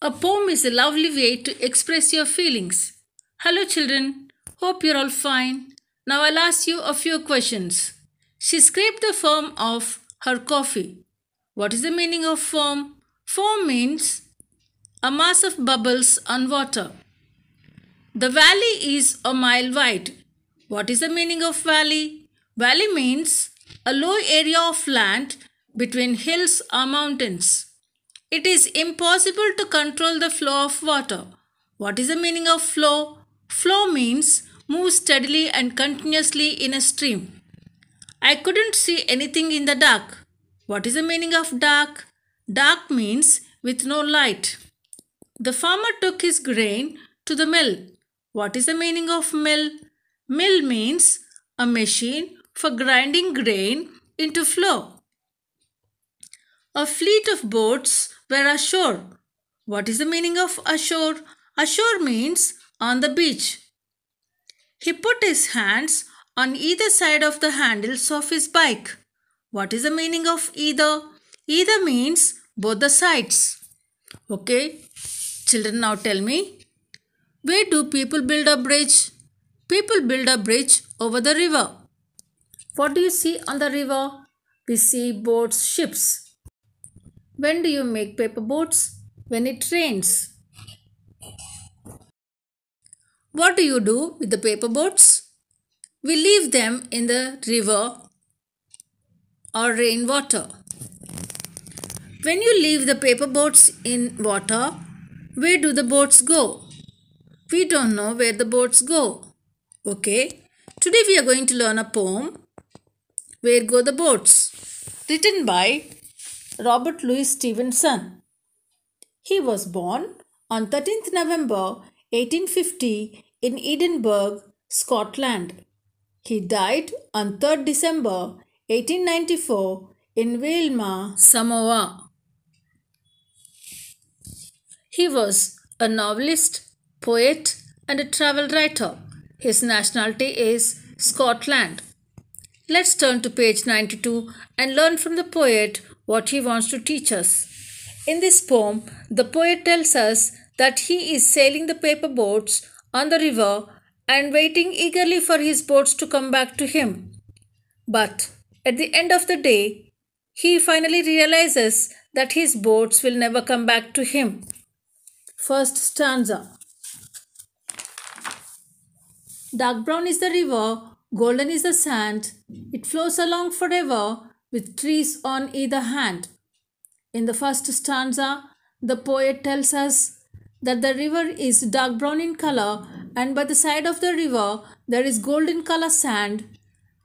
A poem is a lovely way to express your feelings. Hello, children. Hope you're all fine. Now I'll ask you a few questions. She scraped the foam off her coffee. What is the meaning of foam? Foam means a mass of bubbles on water. The valley is a mile wide. What is the meaning of valley? Valley means a low area of land between hills or mountains. It is impossible to control the flow of water. What is the meaning of flow? Flow means move steadily and continuously in a stream. I couldn't see anything in the dark. What is the meaning of dark? Dark means with no light. The farmer took his grain to the mill. What is the meaning of mill? Mill means a machine for grinding grain into flour. A fleet of boats were ashore. What is the meaning of ashore? Ashore means on the beach. He put his hands on either side of the handles of his bike. What is the meaning of either? Either means both the sides. Okay, children, now tell me where do people build a bridge? People build a bridge over the river. What do you see on the river? We see boats, ships. When do you make paper boats? When it rains. What do you do with the paper boats? We leave them in the river or rainwater. When you leave the paper boats in water, where do the boats go? We don't know where the boats go. Okay, today we are going to learn a poem, Where Go the Boats, written by Robert Louis Stevenson. He was born on 13th November 1850 in Edinburgh, Scotland. He died on 3rd December 1894 in Wilma, Samoa. He was a novelist, poet, and a travel writer. His nationality is Scotland. Let's turn to page 92 and learn from the poet what he wants to teach us. In this poem, the poet tells us that he is sailing the paper boats on the river and waiting eagerly for his boats to come back to him. But at the end of the day, he finally realizes that his boats will never come back to him. First stanza Dark brown is the river, golden is the sand, it flows along forever with trees on either hand. In the first stanza, the poet tells us that the river is dark brown in color and by the side of the river there is golden color sand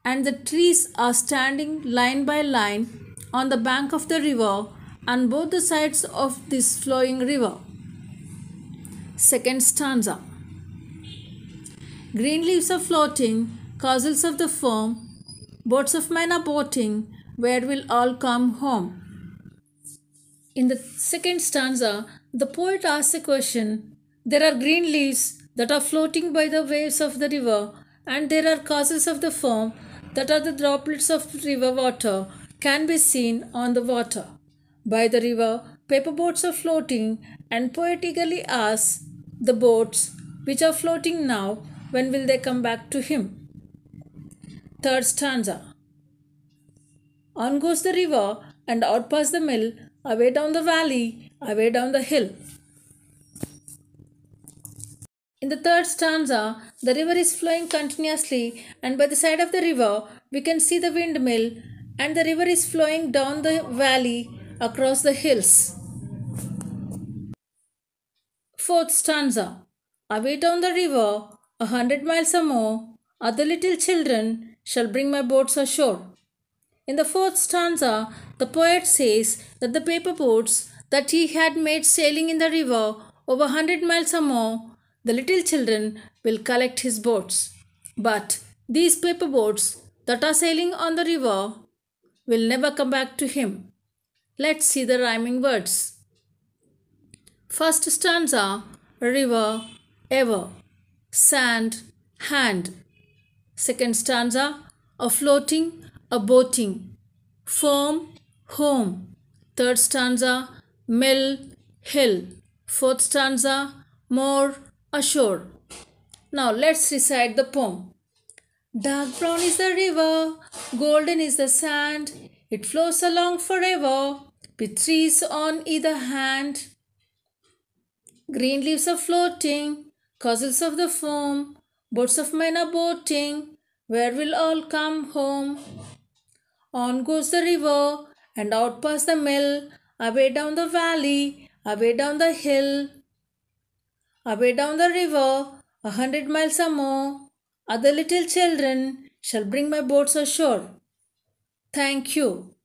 and the trees are standing line by line on the bank of the river on both the sides of this flowing river. Second stanza. Green leaves are floating, castles of the foam, boats of men are boating, where we'll all come home. In the second stanza, the poet asks a question There are green leaves that are floating by the waves of the river, and there are causes of the foam that are the droplets of river water can be seen on the water. By the river, paper boats are floating, and poet eagerly asks the boats which are floating now when will they come back to him? Third stanza. On goes the river and out past the mill, away down the valley, away down the hill. In the third stanza, the river is flowing continuously, and by the side of the river, we can see the windmill, and the river is flowing down the valley across the hills. Fourth stanza Away down the river, a hundred miles or more, other little children shall bring my boats ashore. In the fourth stanza, the poet says that the paper boats that he had made sailing in the river over 100 miles or more, the little children will collect his boats. But these paper boats that are sailing on the river will never come back to him. Let's see the rhyming words. First stanza river, ever, sand, hand. Second stanza a floating Boating, Form, home. Third stanza, mill, hill. Fourth stanza, more, ashore. Now let's recite the poem. Dark brown is the river, golden is the sand, it flows along forever, with trees on either hand. Green leaves are floating, cousins of the foam, boats of men are boating, where will all come home? On goes the river, and out past the mill, away down the valley, away down the hill, away down the river, a hundred miles or more. Other little children shall bring my boats ashore. Thank you.